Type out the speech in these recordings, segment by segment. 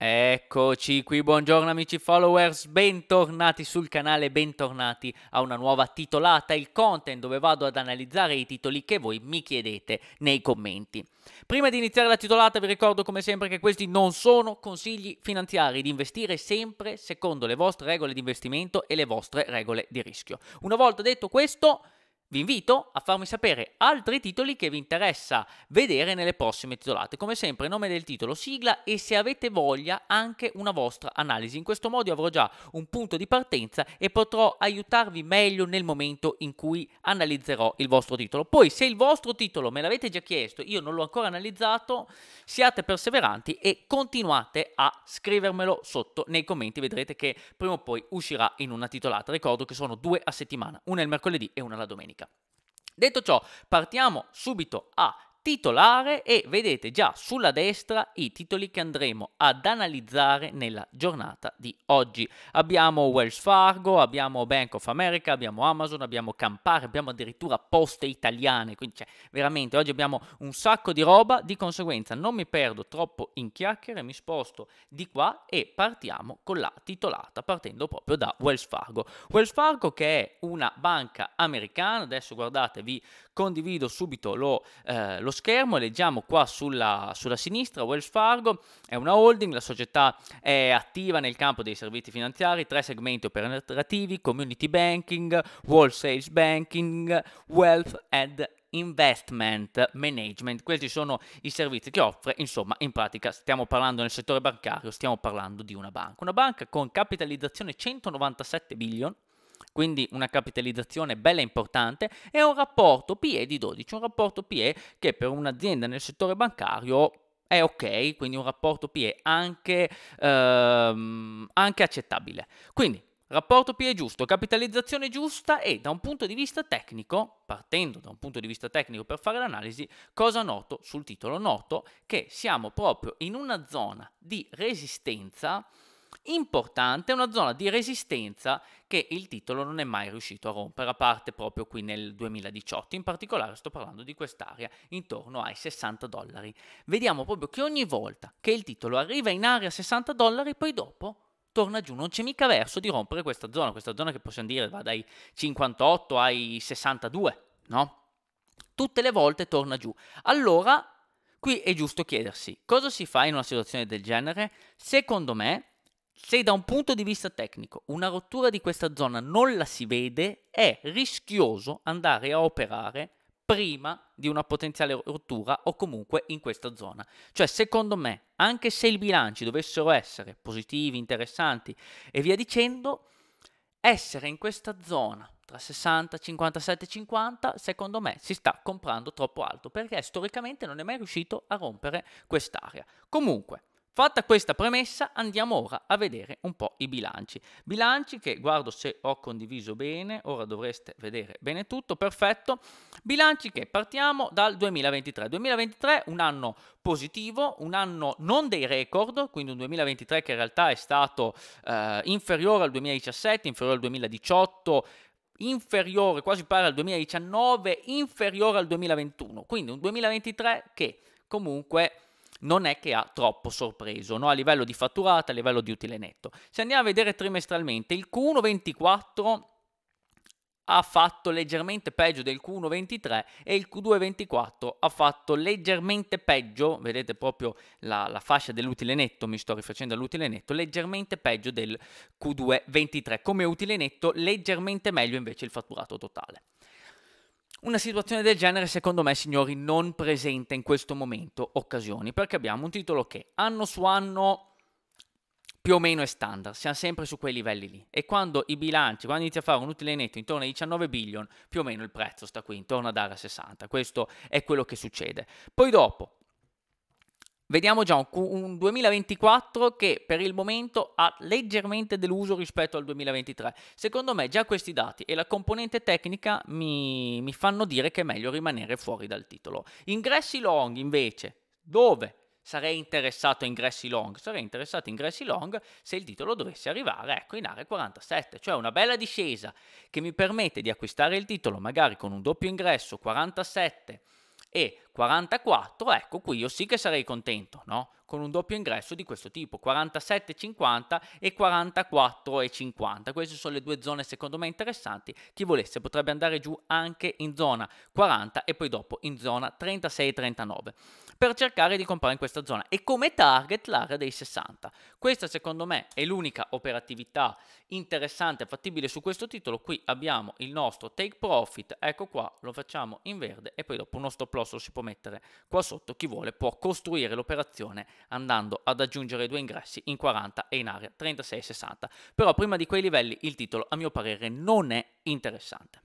Eccoci qui, buongiorno amici followers, bentornati sul canale, bentornati a una nuova titolata, il content dove vado ad analizzare i titoli che voi mi chiedete nei commenti. Prima di iniziare la titolata vi ricordo come sempre che questi non sono consigli finanziari, di investire sempre secondo le vostre regole di investimento e le vostre regole di rischio. Una volta detto questo vi invito a farmi sapere altri titoli che vi interessa vedere nelle prossime titolate. Come sempre, nome del titolo, sigla e se avete voglia anche una vostra analisi. In questo modo avrò già un punto di partenza e potrò aiutarvi meglio nel momento in cui analizzerò il vostro titolo. Poi, se il vostro titolo me l'avete già chiesto, io non l'ho ancora analizzato, siate perseveranti e continuate a scrivermelo sotto nei commenti. Vedrete che prima o poi uscirà in una titolata. Ricordo che sono due a settimana, una il mercoledì e una la domenica economica. Detto ciò, partiamo subito a titolare e vedete già sulla destra i titoli che andremo ad analizzare nella giornata di oggi. Abbiamo Wells Fargo, abbiamo Bank of America, abbiamo Amazon, abbiamo Campari, abbiamo addirittura poste italiane, quindi cioè, veramente oggi abbiamo un sacco di roba, di conseguenza non mi perdo troppo in chiacchiere, mi sposto di qua e partiamo con la titolata partendo proprio da Wells Fargo. Wells Fargo che è una banca americana, adesso guardate vi condivido subito lo, eh, lo schermo e leggiamo qua sulla, sulla, sinistra Wells Fargo è una holding, la società è attiva nel campo dei servizi finanziari, tre segmenti operativi, community banking, wholesale banking, wealth and investment management, questi sono i servizi che offre, insomma in pratica stiamo parlando nel settore bancario, stiamo parlando di una banca, una banca con capitalizzazione 197 billion, quindi una capitalizzazione bella importante, e un rapporto PE di 12, un rapporto PE che per un'azienda nel settore bancario è ok, quindi un rapporto PE anche, ehm, anche accettabile. Quindi rapporto PE giusto, capitalizzazione giusta e da un punto di vista tecnico, partendo da un punto di vista tecnico per fare l'analisi, cosa noto sul titolo? Noto che siamo proprio in una zona di resistenza importante, una zona di resistenza che il titolo non è mai riuscito a rompere, a parte proprio qui nel 2018, in particolare sto parlando di quest'area intorno ai 60 dollari. Vediamo proprio che ogni volta che il titolo arriva in area 60 dollari, poi dopo torna giù, non c'è mica verso di rompere questa zona, questa zona che possiamo dire va dai 58 ai 62, no? Tutte le volte torna giù. Allora, qui è giusto chiedersi, cosa si fa in una situazione del genere? Secondo me se da un punto di vista tecnico una rottura di questa zona non la si vede, è rischioso andare a operare prima di una potenziale rottura o comunque in questa zona. Cioè, secondo me, anche se i bilanci dovessero essere positivi, interessanti e via dicendo, essere in questa zona tra 60, 57 50, secondo me si sta comprando troppo alto perché storicamente non è mai riuscito a rompere quest'area. Comunque, Fatta questa premessa andiamo ora a vedere un po' i bilanci. Bilanci che guardo se ho condiviso bene, ora dovreste vedere bene tutto, perfetto. Bilanci che partiamo dal 2023. 2023 un anno positivo, un anno non dei record, quindi un 2023 che in realtà è stato eh, inferiore al 2017, inferiore al 2018, inferiore quasi pari al 2019, inferiore al 2021. Quindi un 2023 che comunque non è che ha troppo sorpreso no? a livello di fatturata, a livello di utile netto. Se andiamo a vedere trimestralmente, il Q124 ha fatto leggermente peggio del Q1.23 e il Q2.24 ha fatto leggermente peggio, vedete proprio la, la fascia dell'utile netto, mi sto rifacendo all'utile netto, leggermente peggio del Q2.23, come utile netto leggermente meglio invece il fatturato totale. Una situazione del genere, secondo me, signori, non presenta in questo momento occasioni, perché abbiamo un titolo che anno su anno più o meno è standard, siamo sempre su quei livelli lì. E quando i bilanci, quando inizia a fare un utile netto intorno ai 19 billion, più o meno il prezzo sta qui, intorno ad area 60. Questo è quello che succede. Poi dopo, Vediamo già un 2024 che per il momento ha leggermente deluso rispetto al 2023. Secondo me già questi dati e la componente tecnica mi, mi fanno dire che è meglio rimanere fuori dal titolo. Ingressi long invece, dove sarei interessato a ingressi long? Sarei interessato a ingressi long se il titolo dovesse arrivare, ecco, in area 47, cioè una bella discesa che mi permette di acquistare il titolo magari con un doppio ingresso 47 e 44, ecco qui io sì che sarei contento, no? Con un doppio ingresso di questo tipo, 47,50 e 44,50. Queste sono le due zone secondo me interessanti. Chi volesse potrebbe andare giù anche in zona 40 e poi dopo in zona 36,39 per cercare di comprare in questa zona e come target l'area dei 60. Questa secondo me è l'unica operatività interessante e fattibile su questo titolo. Qui abbiamo il nostro take profit, ecco qua, lo facciamo in verde e poi dopo uno stop loss lo si può mettere qua sotto. Chi vuole può costruire l'operazione andando ad aggiungere due ingressi in 40 e in area 36 60. Però prima di quei livelli il titolo a mio parere non è interessante.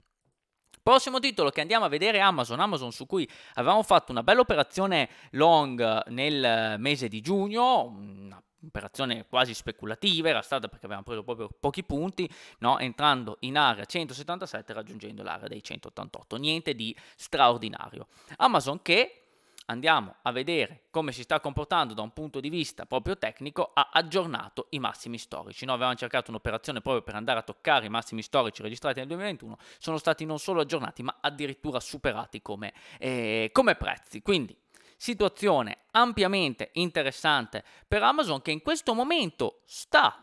Prossimo titolo che andiamo a vedere è Amazon, Amazon su cui avevamo fatto una bella operazione long nel mese di giugno, una operazione quasi speculativa era stata perché avevamo preso proprio pochi punti, no? entrando in area 177 e raggiungendo l'area dei 188, niente di straordinario. Amazon che andiamo a vedere come si sta comportando da un punto di vista proprio tecnico, ha aggiornato i massimi storici. No, avevamo cercato un'operazione proprio per andare a toccare i massimi storici registrati nel 2021, sono stati non solo aggiornati ma addirittura superati come, eh, come prezzi. Quindi situazione ampiamente interessante per Amazon che in questo momento sta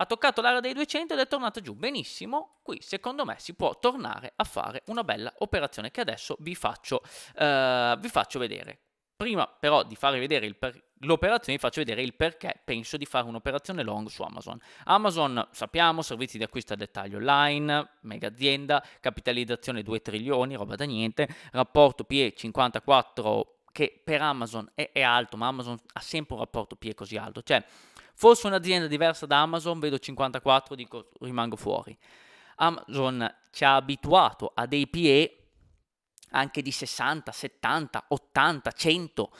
ha toccato l'area dei 200 ed è tornata giù benissimo. Qui secondo me si può tornare a fare una bella operazione che adesso vi faccio, eh, vi faccio vedere. Prima però di farvi vedere l'operazione vi faccio vedere il perché penso di fare un'operazione long su Amazon. Amazon sappiamo, servizi di acquisto a dettaglio online, mega azienda, capitalizzazione 2 trilioni, roba da niente, rapporto PE 54 che per Amazon è, è alto, ma Amazon ha sempre un rapporto PE così alto. Cioè, fosse un'azienda diversa da Amazon, vedo 54, dico rimango fuori. Amazon ci ha abituato a dei PE anche di 60, 70, 80, 100.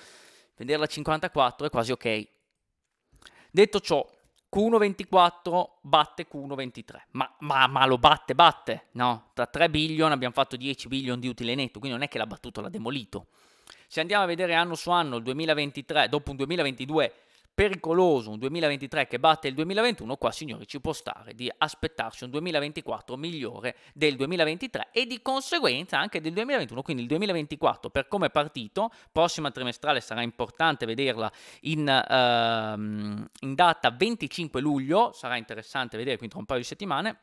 Vederla a 54 è quasi ok. Detto ciò, Q124 batte Q123, ma, ma, ma, lo batte, batte, no? Tra 3 billion abbiamo fatto 10 billion di utile netto, quindi non è che l'ha battuto, l'ha demolito. Se andiamo a vedere anno su anno il 2023, dopo un 2022 pericoloso, un 2023 che batte il 2021, qua signori ci può stare di aspettarsi un 2024 migliore del 2023 e di conseguenza anche del 2021, quindi il 2024 per come è partito, prossima trimestrale sarà importante vederla in, ehm, in data 25 luglio, sarà interessante vedere quindi tra un paio di settimane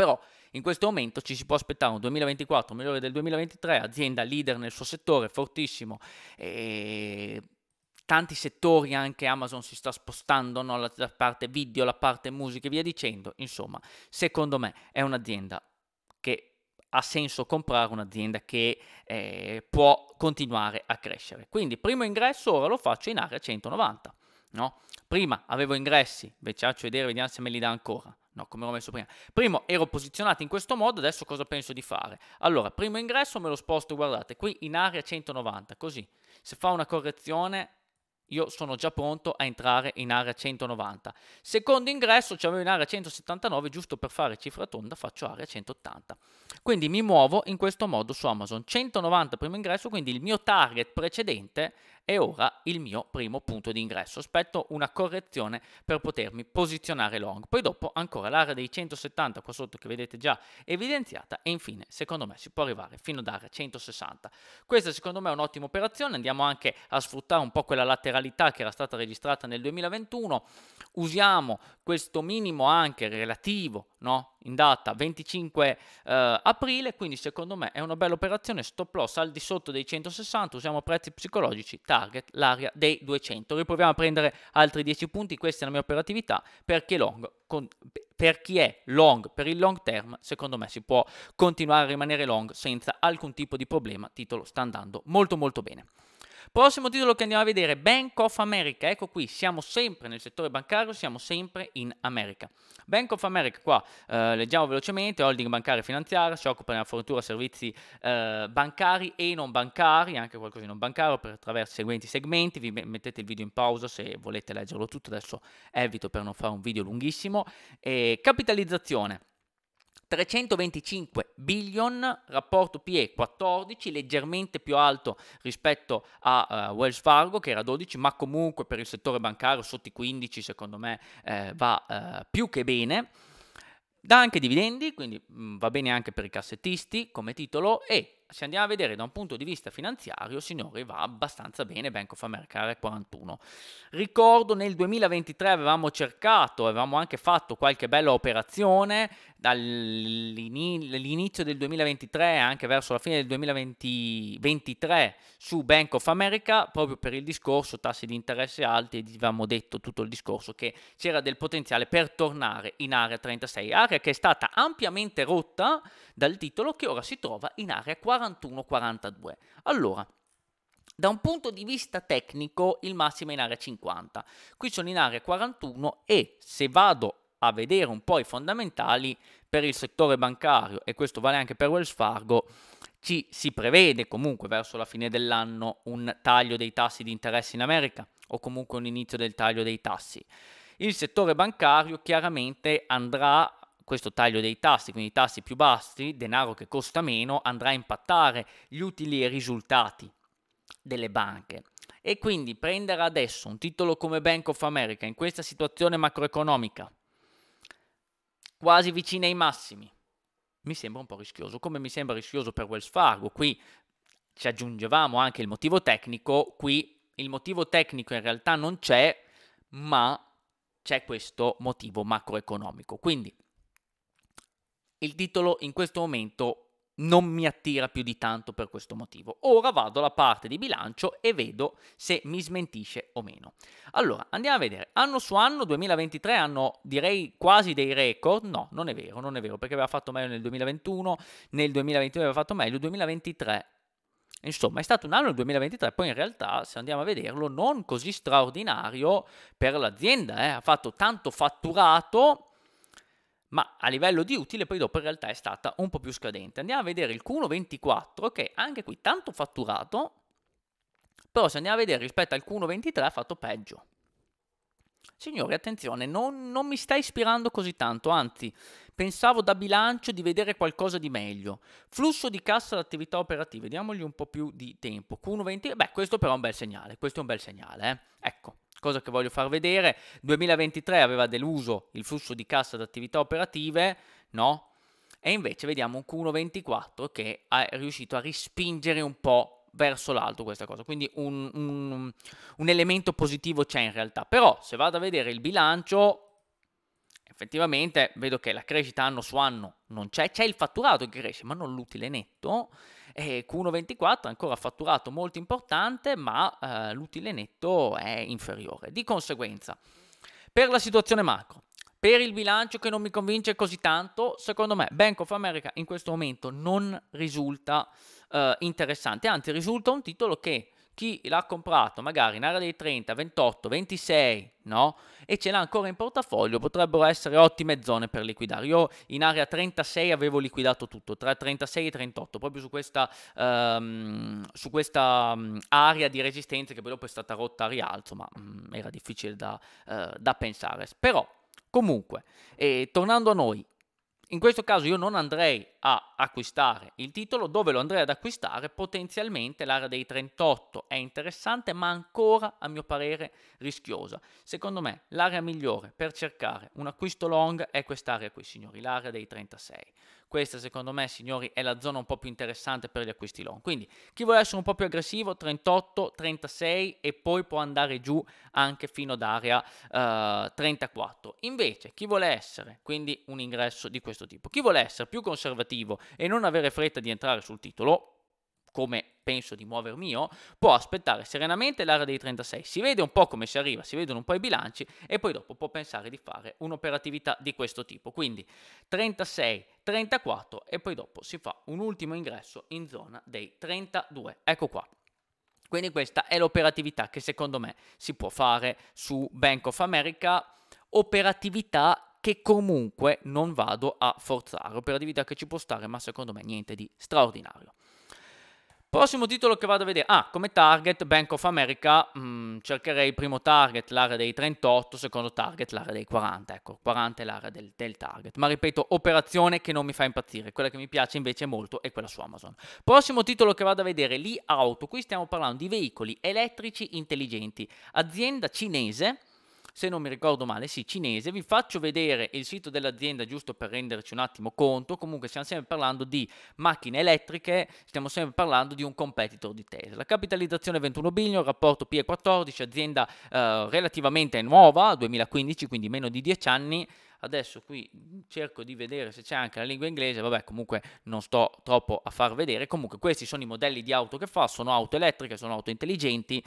però in questo momento ci si può aspettare un 2024 migliore del 2023, azienda leader nel suo settore, fortissimo. E tanti settori anche Amazon si sta spostando, no? la, la parte video, la parte musica e via dicendo. Insomma, secondo me è un'azienda che ha senso comprare un'azienda che eh, può continuare a crescere. Quindi primo ingresso ora lo faccio in area 190. No? Prima avevo ingressi, ve faccio vedere, vediamo se me li dà ancora. No, come ho messo prima. Primo ero posizionato in questo modo, adesso cosa penso di fare? Allora, primo ingresso me lo sposto, guardate, qui in area 190, così. Se fa una correzione io sono già pronto a entrare in area 190. Secondo ingresso c'avevo in area 179, giusto per fare cifra tonda faccio area 180. Quindi mi muovo in questo modo su Amazon. 190 primo ingresso, quindi il mio target precedente è ora il mio primo punto di ingresso. Aspetto una correzione per potermi posizionare long. Poi dopo ancora l'area dei 170 qua sotto che vedete già evidenziata e infine secondo me si può arrivare fino ad area 160. Questa secondo me è un'ottima operazione, andiamo anche a sfruttare un po' quella lateralità che era stata registrata nel 2021, usiamo questo minimo anche relativo no? in data 25 eh, aprile, quindi secondo me è una bella operazione, stop loss al di sotto dei 160, usiamo prezzi psicologici, target l'area dei 200, riproviamo a prendere altri 10 punti, questa è la mia operatività, perché long, con, per chi è long, per il long term, secondo me si può continuare a rimanere long senza alcun tipo di problema, titolo sta andando molto molto bene. Prossimo titolo che andiamo a vedere, Bank of America. Ecco qui, siamo sempre nel settore bancario, siamo sempre in America. Bank of America, qua eh, leggiamo velocemente, holding bancaria e finanziaria, si occupa della fornitura servizi eh, bancari e non bancari, anche qualcosa di non bancario, per attraverso i seguenti segmenti, vi mettete il video in pausa se volete leggerlo tutto, adesso evito per non fare un video lunghissimo, e capitalizzazione. 325 billion, rapporto PE 14, leggermente più alto rispetto a uh, Wells Fargo che era 12, ma comunque per il settore bancario sotto i 15 secondo me eh, va eh, più che bene. Dà anche dividendi, quindi mh, mm, va bene anche per i cassettisti come titolo e se andiamo a vedere da un punto di vista finanziario, signori, va abbastanza bene Bank of America 41. Eh, Ricordo nel 2023 avevamo cercato, avevamo anche fatto qualche bella operazione dall'inizio del 2023 anche verso la fine del 2023 su Bank of America proprio per il discorso tassi di interesse alti e avevamo detto tutto il discorso che c'era del potenziale per tornare in area 36, area che è stata ampiamente rotta dal titolo che ora si trova in area 41-42. Allora, da un punto di vista tecnico il massimo è in area 50, qui sono in area 41 e se vado a vedere un po' i fondamentali per il settore bancario e questo vale anche per Wells Fargo, ci si prevede comunque verso la fine dell'anno un taglio dei tassi di interesse in America o comunque un inizio del taglio dei tassi. Il settore bancario chiaramente andrà questo taglio dei tassi, quindi tassi più bassi, denaro che costa meno, andrà a impattare gli utili e i risultati delle banche. E quindi prendere adesso un titolo come Bank of America in questa situazione macroeconomica quasi vicine ai massimi. Mi sembra un po' rischioso, come mi sembra rischioso per Wells Fargo. Qui ci aggiungevamo anche il motivo tecnico, qui il motivo tecnico in realtà non c'è, ma c'è questo motivo macroeconomico. Quindi il titolo in questo momento non mi attira più di tanto per questo motivo. Ora vado alla parte di bilancio e vedo se mi smentisce o meno. Allora, andiamo a vedere. Anno su anno 2023 hanno direi quasi dei record. No, non è vero, non è vero, perché aveva fatto meglio nel 2021, nel 2022 aveva fatto meglio, nel 2023 Insomma, è stato un anno il 2023, poi in realtà, se andiamo a vederlo, non così straordinario per l'azienda, eh. ha fatto tanto fatturato, ma a livello di utile poi dopo in realtà è stata un po' più scadente. Andiamo a vedere il Q124 che anche qui tanto fatturato, però se andiamo a vedere rispetto al q 23 ha fatto peggio. Signori, attenzione, non, non, mi sta ispirando così tanto, anzi, pensavo da bilancio di vedere qualcosa di meglio. Flusso di cassa ad attività operative, diamogli un po' più di tempo. Q120, beh, questo però è un bel segnale, questo è un bel segnale, eh. Ecco, cosa che voglio far vedere, 2023 aveva deluso il flusso di cassa da attività operative, no? E invece vediamo un Q124 che è riuscito a rispingere un po' verso l'alto questa cosa, quindi un, un, un elemento positivo c'è in realtà. Però se vado a vedere il bilancio, effettivamente vedo che la crescita anno su anno non c'è, c'è il fatturato che cresce, ma non l'utile netto. E Q124 ancora fatturato molto importante, ma eh, l'utile netto è inferiore. Di conseguenza, per la situazione macro, per il bilancio che non mi convince così tanto, secondo me Bank of America in questo momento non risulta eh, interessante, anzi risulta un titolo che chi l'ha comprato magari in area dei 30, 28, 26, no? E ce l'ha ancora in portafoglio, potrebbero essere ottime zone per liquidare. Io in area 36 avevo liquidato tutto, tra 36 e 38, proprio su questa, um, su questa um, area di resistenza che poi dopo è stata rotta a rialzo, ma um, era difficile da, uh, da pensare. Però, comunque, eh, tornando a noi, in questo caso io non andrei a acquistare il titolo, dove lo andrei ad acquistare potenzialmente l'area dei 38 è interessante ma ancora a mio parere rischiosa. Secondo me l'area migliore per cercare un acquisto long è quest'area qui signori, l'area dei 36. Questa secondo me, signori, è la zona un po' più interessante per gli acquisti long. Quindi chi vuole essere un po' più aggressivo, 38, 36 e poi può andare giù anche fino ad area eh, 34. Invece chi vuole essere, quindi un ingresso di questo tipo, chi vuole essere più conservativo e non avere fretta di entrare sul titolo, come penso di muovermi io, può aspettare serenamente l'area dei 36, si vede un po' come si arriva, si vedono un po' i bilanci e poi dopo può pensare di fare un'operatività di questo tipo. Quindi 36, 34 e poi dopo si fa un ultimo ingresso in zona dei 32. Ecco qua. Quindi questa è l'operatività che secondo me si può fare su Bank of America, operatività che comunque non vado a forzare, operatività che ci può stare, ma secondo me niente di straordinario. Prossimo titolo che vado a vedere, ah, come target Bank of America, mh, mm, cercherei primo target l'area dei 38, secondo target l'area dei 40, ecco, 40 è l'area del, del, target, ma ripeto, operazione che non mi fa impazzire, quella che mi piace invece molto è quella su Amazon. Prossimo titolo che vado a vedere, lì auto, qui stiamo parlando di veicoli elettrici intelligenti, azienda cinese se non mi ricordo male, sì, cinese. Vi faccio vedere il sito dell'azienda giusto per renderci un attimo conto. Comunque stiamo sempre parlando di macchine elettriche, stiamo sempre parlando di un competitor di Tesla. Capitalizzazione 21 billion, rapporto PE 14, azienda eh, relativamente nuova, 2015, quindi meno di 10 anni. Adesso qui cerco di vedere se c'è anche la lingua inglese, vabbè comunque non sto troppo a far vedere, comunque questi sono i modelli di auto che fa, sono auto elettriche, sono auto intelligenti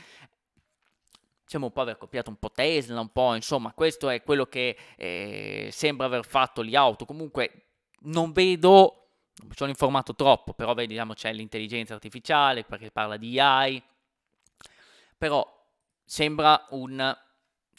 diciamo un po' aver copiato un po' Tesla, un po' insomma, questo è quello che eh, sembra aver fatto gli auto. Comunque non vedo non mi sono informato troppo, però vediamo c'è l'intelligenza artificiale perché parla di AI, però sembra un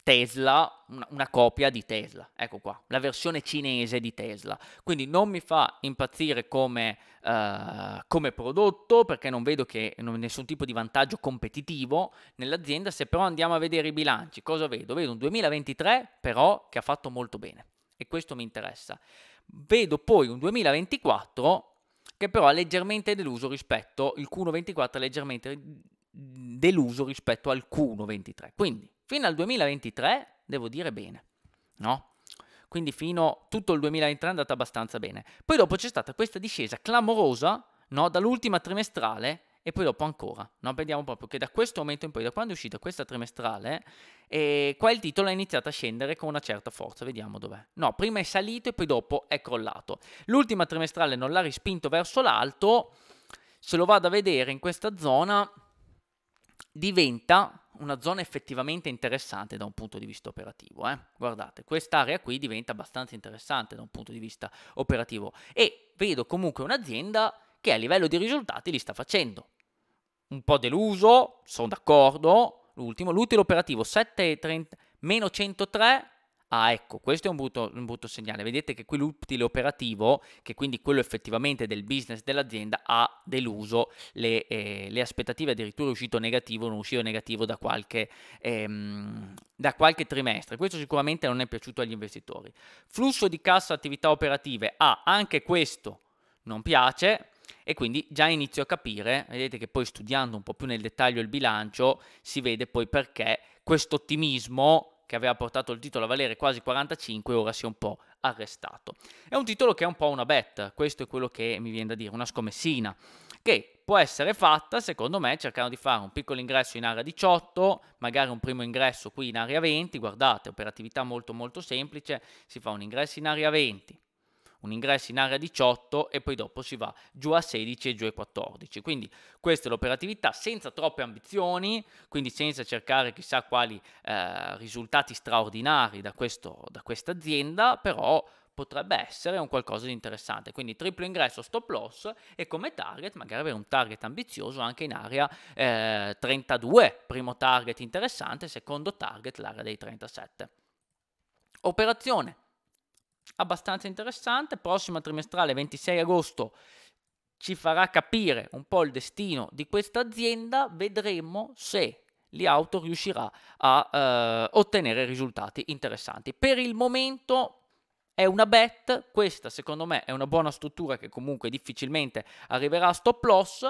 Tesla, una, una, copia di Tesla, ecco qua, la versione cinese di Tesla. Quindi non mi fa impazzire come, uh, come prodotto perché non vedo che non nessun tipo di vantaggio competitivo nell'azienda, se però andiamo a vedere i bilanci, cosa vedo? Vedo un 2023 però che ha fatto molto bene e questo mi interessa. Vedo poi un 2024 che però ha leggermente deluso rispetto, il Q1 24 è leggermente deluso rispetto al Q1 23. Quindi fino al 2023, devo dire bene, no? Quindi fino tutto il 2023 è andata abbastanza bene. Poi dopo c'è stata questa discesa clamorosa, no? Dall'ultima trimestrale e poi dopo ancora. No? Vediamo proprio che da questo momento in poi, da quando è uscita questa trimestrale, eh, qua il titolo ha iniziato a scendere con una certa forza. Vediamo dov'è. No, prima è salito e poi dopo è crollato. L'ultima trimestrale non l'ha rispinto verso l'alto. Se lo vado a vedere in questa zona, diventa una zona effettivamente interessante da un punto di vista operativo. Eh? Guardate, quest'area qui diventa abbastanza interessante da un punto di vista operativo e vedo comunque un'azienda che a livello di risultati li sta facendo. Un po' deluso, sono d'accordo, l'ultimo, l'utile operativo 7,30, meno 103, ah ecco, questo è un brutto, un brutto segnale, vedete che qui l'utile operativo, che quindi quello effettivamente del business dell'azienda, ha deluso le, eh, le aspettative, addirittura è uscito negativo, non uscito negativo da qualche, ehm, da qualche trimestre. Questo sicuramente non è piaciuto agli investitori. Flusso di cassa attività operative, ah anche questo non piace, e quindi già inizio a capire, vedete che poi studiando un po' più nel dettaglio il bilancio si vede poi perché questo ottimismo che aveva portato il titolo a valere quasi 45, ora si è un po' arrestato. È un titolo che è un po' una bet, questo è quello che mi viene da dire, una scommessina, che può essere fatta, secondo me, cercando di fare un piccolo ingresso in area 18, magari un primo ingresso qui in area 20, guardate, operatività molto molto semplice, si fa un ingresso in area 20, un ingresso in area 18 e poi dopo si va giù a 16 e giù a 14. Quindi questa è l'operatività senza troppe ambizioni, quindi senza cercare chissà quali eh, risultati straordinari da, questo, da questa azienda, però potrebbe essere un qualcosa di interessante. Quindi triplo ingresso, stop loss e come target magari avere un target ambizioso anche in area eh, 32, primo target interessante, secondo target l'area dei 37. Operazione abbastanza interessante. Prossima trimestrale, 26 agosto, ci farà capire un po' il destino di questa azienda. Vedremo se l'Iauto riuscirà a eh, ottenere risultati interessanti. Per il momento è una bet, questa secondo me è una buona struttura che comunque difficilmente arriverà a stop loss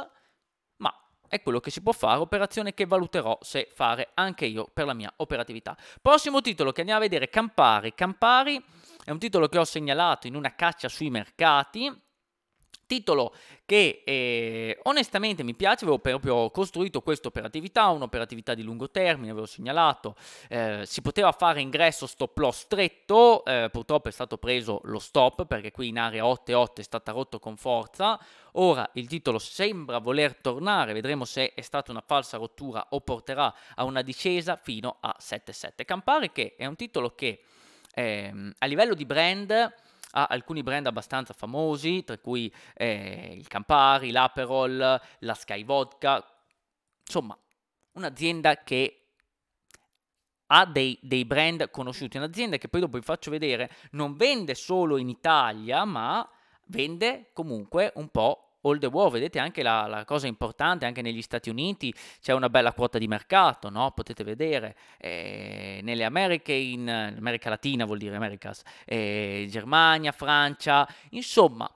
è quello che si può fare, operazione che valuterò se fare anche io per la mia operatività. Prossimo titolo che andiamo a vedere, Campari. Campari è un titolo che ho segnalato in una caccia sui mercati, titolo che eh, onestamente mi piace, avevo proprio costruito questa operatività, un'operatività di lungo termine, avevo segnalato, eh, si poteva fare ingresso stop loss stretto, eh, purtroppo è stato preso lo stop perché qui in area 8-8 è stata rotto con forza, ora il titolo sembra voler tornare, vedremo se è stata una falsa rottura o porterà a una discesa fino a 7-7. Campare che è un titolo che ehm, a livello di brand a alcuni brand abbastanza famosi, tra cui eh, il Campari, l'Aperol, la Sky Vodka, insomma un'azienda che ha dei, dei, brand conosciuti, un'azienda che poi dopo vi faccio vedere non vende solo in Italia, ma vende comunque un po' all the war, vedete anche la, la, cosa importante, anche negli Stati Uniti c'è una bella quota di mercato, no? potete vedere, eh, nelle Americhe, in America Latina vuol dire Americas, eh, Germania, Francia, insomma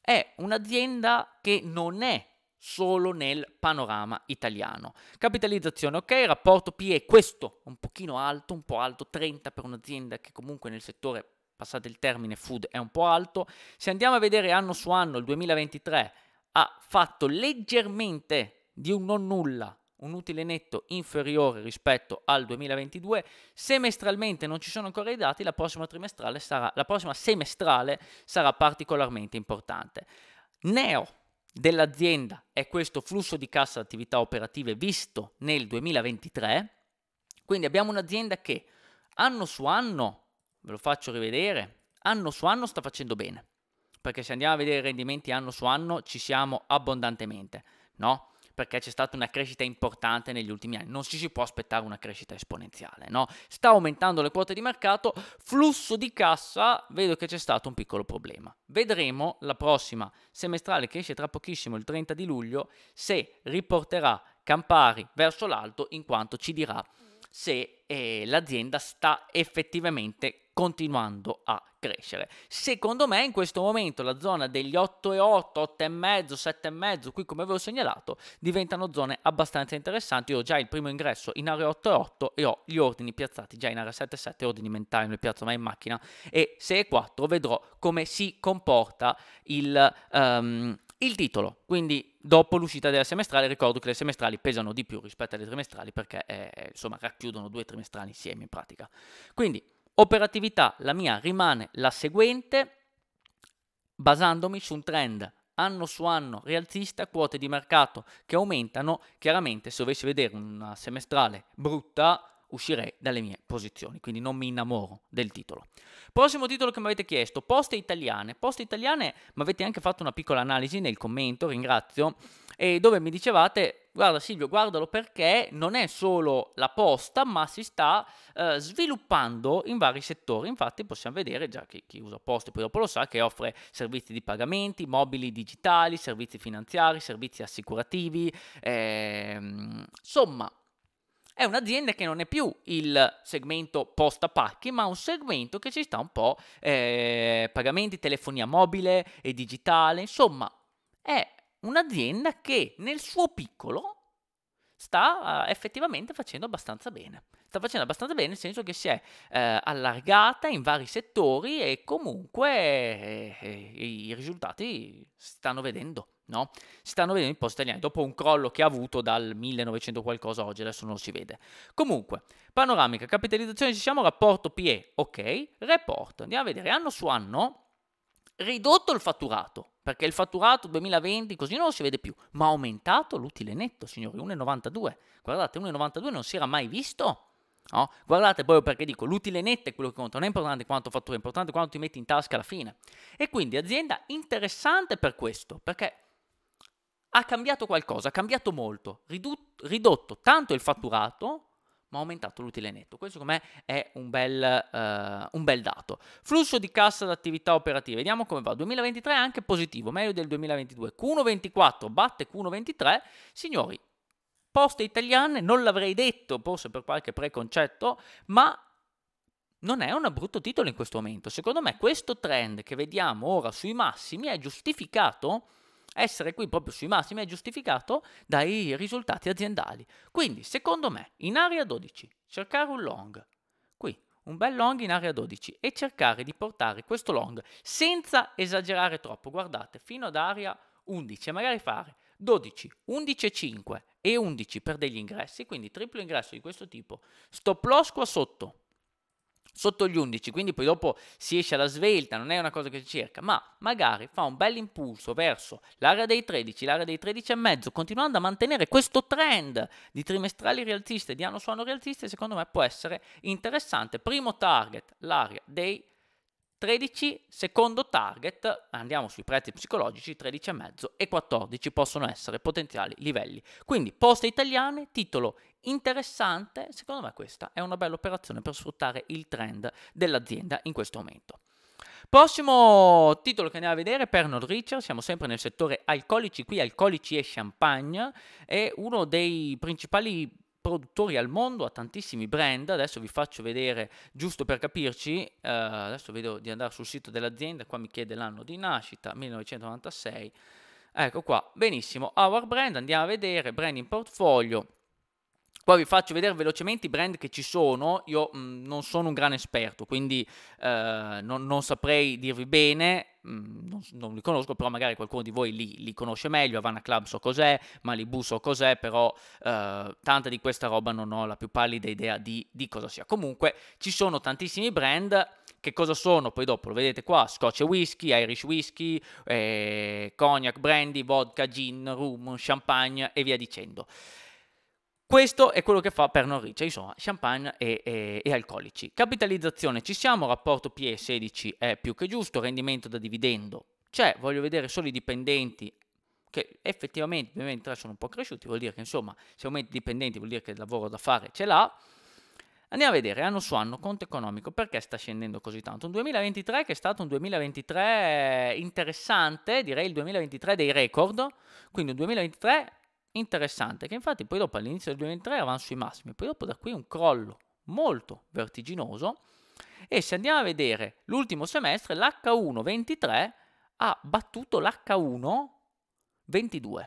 è un'azienda che non è solo nel panorama italiano. Capitalizzazione ok, rapporto PE questo un pochino alto, un po' alto, 30 per un'azienda che comunque nel settore, passate il termine, food è un po' alto. Se andiamo a vedere anno su anno il 2023 ha fatto leggermente di un non nulla un utile netto inferiore rispetto al 2022. Semestralmente non ci sono ancora i dati, la prossima, trimestrale sarà, la prossima semestrale sarà particolarmente importante. Neo dell'azienda è questo flusso di cassa attività operative visto nel 2023. Quindi abbiamo un'azienda che anno su anno, ve lo faccio rivedere, anno su anno sta facendo bene perché se andiamo a vedere i rendimenti anno su anno ci siamo abbondantemente, no? Perché c'è stata una crescita importante negli ultimi anni, non ci si può aspettare una crescita esponenziale, no? Sta aumentando le quote di mercato, flusso di cassa, vedo che c'è stato un piccolo problema. Vedremo la prossima semestrale che esce tra pochissimo, il 30 di luglio, se riporterà Campari verso l'alto in quanto ci dirà se eh, l'azienda sta effettivamente continuando a crescere. Secondo me in questo momento la zona degli 8,8, 8,5, 7,5, qui come avevo segnalato, diventano zone abbastanza interessanti. Io ho già il primo ingresso in area 8,8 e ho gli ordini piazzati già in area 7,7, ordini mentali, non li piazzo mai in macchina, e 4 vedrò come si comporta il... Um, il titolo. Quindi dopo l'uscita della semestrale ricordo che le semestrali pesano di più rispetto alle trimestrali perché eh, insomma racchiudono due trimestrali insieme in pratica. Quindi Operatività, la mia rimane la seguente, basandomi su un trend anno su anno rialzista, quote di mercato che aumentano, chiaramente se dovessi vedere una semestrale brutta uscirei dalle mie posizioni, quindi non mi innamoro del titolo. Prossimo titolo che mi avete chiesto, Poste Italiane. Poste Italiane, mi avete anche fatto una piccola analisi nel commento, ringrazio, e dove mi dicevate guarda Silvio, guardalo perché non è solo la posta, ma si sta eh, sviluppando in vari settori. Infatti possiamo vedere già che chi usa poste poi dopo lo sa che offre servizi di pagamenti, mobili digitali, servizi finanziari, servizi assicurativi, ehm, insomma è un'azienda che non è più il segmento posta pacchi, ma un segmento che ci sta un po' eh, pagamenti, telefonia mobile e digitale, insomma, è un'azienda che nel suo piccolo sta uh, effettivamente facendo abbastanza bene. Sta facendo abbastanza bene nel senso che si è eh, allargata in vari settori e comunque eh, eh, i risultati si stanno vedendo. No? Si stanno vedendo in posta italiana dopo un crollo che ha avuto dal 1900 qualcosa oggi, adesso non si vede. Comunque, panoramica, capitalizzazione, ci siamo, rapporto PE, ok, report, andiamo a vedere anno su anno ridotto il fatturato, perché il fatturato 2020 così non lo si vede più, ma ha aumentato l'utile netto, signori, 1,92. Guardate, 1,92 non si era mai visto. No? Guardate proprio perché dico, l'utile netto è quello che conta, non è importante quanto fattura, è importante quanto ti metti in tasca alla fine. E quindi azienda interessante per questo, perché ha cambiato qualcosa, ha cambiato molto, ridotto tanto il fatturato ma ha aumentato l'utile netto. Questo secondo me è un bel, uh, un bel dato. Flusso di cassa d'attività attività operative, vediamo come va. 2023 è anche positivo, meglio del 2022. Q124 batte Q123, signori, poste italiane, non l'avrei detto, forse per qualche preconcetto, ma non è un brutto titolo in questo momento. Secondo me questo trend che vediamo ora sui massimi è giustificato essere qui proprio sui massimi è giustificato dai risultati aziendali. Quindi, secondo me, in area 12, cercare un long, qui, un bel long in area 12 e cercare di portare questo long senza esagerare troppo, guardate, fino ad area 11 magari fare 12, 11 5 e 11 per degli ingressi, quindi triplo ingresso di questo tipo, stop loss qua sotto, sotto gli 11, quindi poi dopo si esce alla svelta, non è una cosa che si cerca, ma magari fa un bel impulso verso l'area dei 13, l'area dei 13 e mezzo, continuando a mantenere questo trend di trimestrali rialziste, di anno su anno rialziste, secondo me può essere interessante. Primo target, l'area dei 13, secondo target, andiamo sui prezzi psicologici, 13,5 e 14 possono essere potenziali livelli. Quindi poste italiane, titolo interessante, secondo me questa è una bella operazione per sfruttare il trend dell'azienda in questo momento. Prossimo titolo che andiamo a vedere è Pernod Richard, siamo sempre nel settore alcolici, qui alcolici e champagne, è uno dei principali produttori al mondo, ha tantissimi brand, adesso vi faccio vedere, giusto per capirci, eh, adesso vedo di andare sul sito dell'azienda, qua mi chiede l'anno di nascita, 1996, ecco qua, benissimo, our brand, andiamo a vedere, brand in portfolio, poi vi faccio vedere velocemente i brand che ci sono, io mh, mm, non sono un gran esperto, quindi eh, non, non, saprei dirvi bene, mh, mm, non, non, li conosco, però magari qualcuno di voi li, li, conosce meglio, Havana Club so cos'è, Malibu so cos'è, però eh, tanta di questa roba non ho la più pallida idea di, di cosa sia. Comunque ci sono tantissimi brand, che cosa sono? Poi dopo lo vedete qua, Scotch Whisky, Irish Whisky, eh, Cognac Brandy, Vodka, Gin, Rum, Champagne e via dicendo. Questo è quello che fa Pernod Ricci, insomma, champagne e, e, e, alcolici. Capitalizzazione ci siamo, rapporto PE 16 è più che giusto, rendimento da dividendo c'è, voglio vedere solo i dipendenti che effettivamente ovviamente sono un po' cresciuti, vuol dire che insomma se aumenti i dipendenti vuol dire che il lavoro da fare ce l'ha. Andiamo a vedere anno su anno conto economico perché sta scendendo così tanto. Un 2023 che è stato un 2023 interessante, direi il 2023 dei record, quindi un 2023 interessante che infatti poi dopo all'inizio del 2003 avanzo sui massimi, poi dopo da qui un crollo molto vertiginoso e se andiamo a vedere l'ultimo semestre l'H1-23 ha battuto l'H1-22.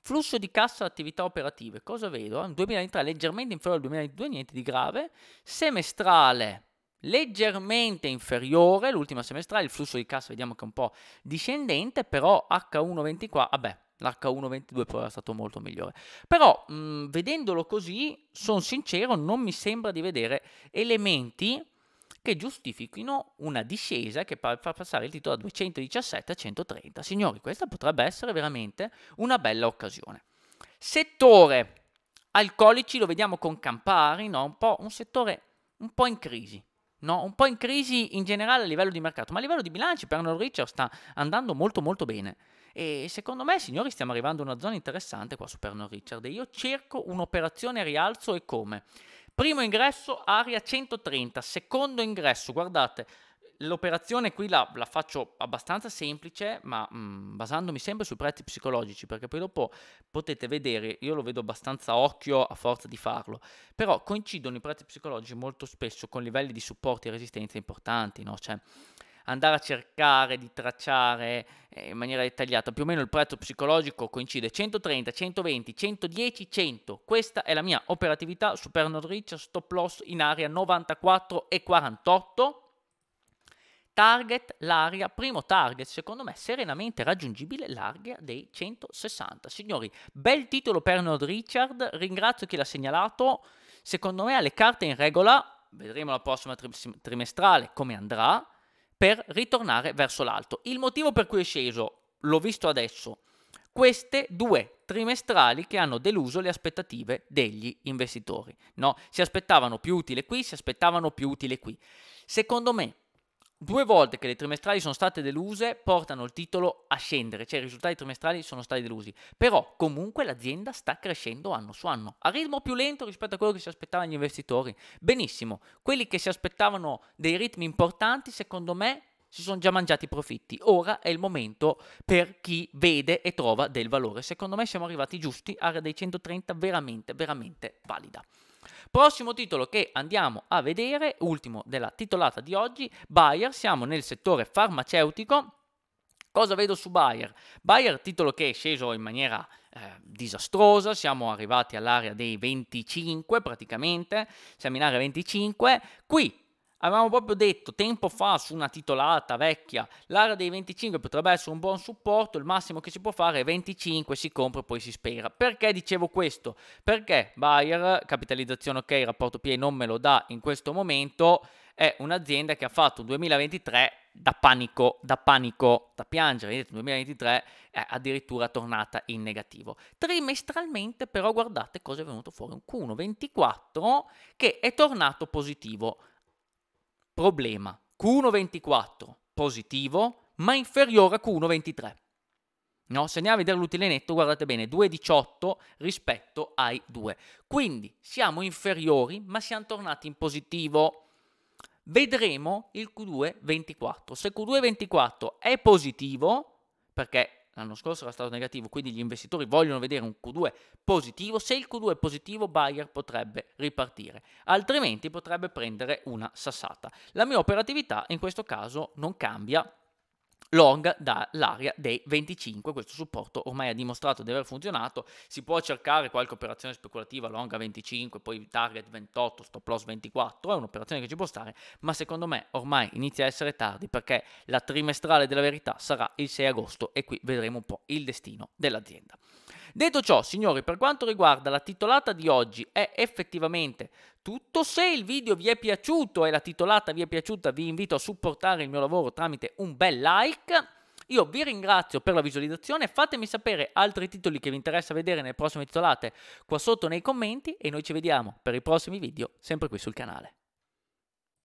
Flusso di cassa attività operative, cosa vedo? Un 2003 leggermente inferiore al 2002, niente di grave, semestrale leggermente inferiore, l'ultima semestrale, il flusso di cassa vediamo che è un po' discendente, però H1-24, vabbè, l'H122 poi era stato molto migliore. Però mh, mhmm, vedendolo così, sono sincero, non mi sembra di vedere elementi che giustifichino una discesa che fa passare il titolo da 217 a 130. Signori, questa potrebbe essere veramente una bella occasione. Settore alcolici lo vediamo con Campari, no? un, po', un settore un po' in crisi, No, un po' in crisi in generale a livello di mercato, ma a livello di bilanci Pernod Richard sta andando molto molto bene. E secondo me, signori, stiamo arrivando a una zona interessante qua su Perno Richard. E io cerco un'operazione a rialzo e come. Primo ingresso, aria 130. Secondo ingresso, guardate, l'operazione qui la, la, faccio abbastanza semplice, ma mh, mm, basandomi sempre sui prezzi psicologici, perché poi dopo potete vedere, io lo vedo abbastanza a occhio a forza di farlo, però coincidono i prezzi psicologici molto spesso con livelli di supporti e resistenza importanti, no? Cioè, andare a cercare di tracciare eh, in maniera dettagliata più o meno il prezzo psicologico coincide 130, 120, 110, 100. Questa è la mia operatività Supernode Reach stop loss in area 94 e 48. Target, l'area, primo target, secondo me serenamente raggiungibile, l'area dei 160. Signori, bel titolo per Nord Richard, ringrazio chi l'ha segnalato, secondo me ha le carte in regola, vedremo la prossima tri trimestrale come andrà, per ritornare verso l'alto. Il motivo per cui è sceso, l'ho visto adesso, queste due trimestrali che hanno deluso le aspettative degli investitori. No? Si aspettavano più utile qui, si aspettavano più utile qui. Secondo me Due volte che le trimestrali sono state deluse portano il titolo a scendere, cioè i risultati trimestrali sono stati delusi. Però comunque l'azienda sta crescendo anno su anno, a ritmo più lento rispetto a quello che si aspettavano gli investitori. Benissimo, quelli che si aspettavano dei ritmi importanti, secondo me, si sono già mangiati i profitti. Ora è il momento per chi vede e trova del valore. Secondo me siamo arrivati giusti area dei 130 veramente, veramente valida. Prossimo titolo che andiamo a vedere, ultimo della titolata di oggi, Bayer, siamo nel settore farmaceutico. Cosa vedo su Bayer? Bayer, titolo che è sceso in maniera eh, disastrosa, siamo arrivati all'area dei 25 praticamente, siamo in area 25, qui Avevamo proprio detto tempo fa su una titolata vecchia, l'area dei 25 potrebbe essere un buon supporto, il massimo che si può fare è 25, si compra e poi si spera. Perché dicevo questo? Perché Bayer, capitalizzazione ok, rapporto PE non me lo dà in questo momento, è un'azienda che ha fatto un 2023 da panico, da panico, da piangere, vedete, 2023 è addirittura tornata in negativo. Trimestralmente però guardate cosa è venuto fuori, un Q1 24 che è tornato positivo. Problema. Q1,24 positivo, ma inferiore a q 23 No? Se andiamo a vedere l'utile netto, guardate bene, 2,18 rispetto ai 2. Quindi siamo inferiori, ma siamo tornati in positivo. Vedremo il Q2,24. Se Q2,24 è positivo, perché l'anno scorso era stato negativo, quindi gli investitori vogliono vedere un Q2 positivo, se il Q2 è positivo Bayer potrebbe ripartire, altrimenti potrebbe prendere una sassata. La mia operatività in questo caso non cambia long dall'area dei 25. Questo supporto ormai ha dimostrato di aver funzionato. Si può cercare qualche operazione speculativa long a 25, poi target 28, stop loss 24. È un'operazione che ci può stare, ma secondo me ormai inizia a essere tardi perché la trimestrale della verità sarà il 6 agosto e qui vedremo un po' il destino dell'azienda. Detto ciò, signori, per quanto riguarda la titolata di oggi è effettivamente tutto. Se il video vi è piaciuto e la titolata vi è piaciuta, vi invito a supportare il mio lavoro tramite un bel like. Io vi ringrazio per la visualizzazione, fatemi sapere altri titoli che vi interessa vedere nelle prossime titolate qua sotto nei commenti e noi ci vediamo per i prossimi video sempre qui sul canale.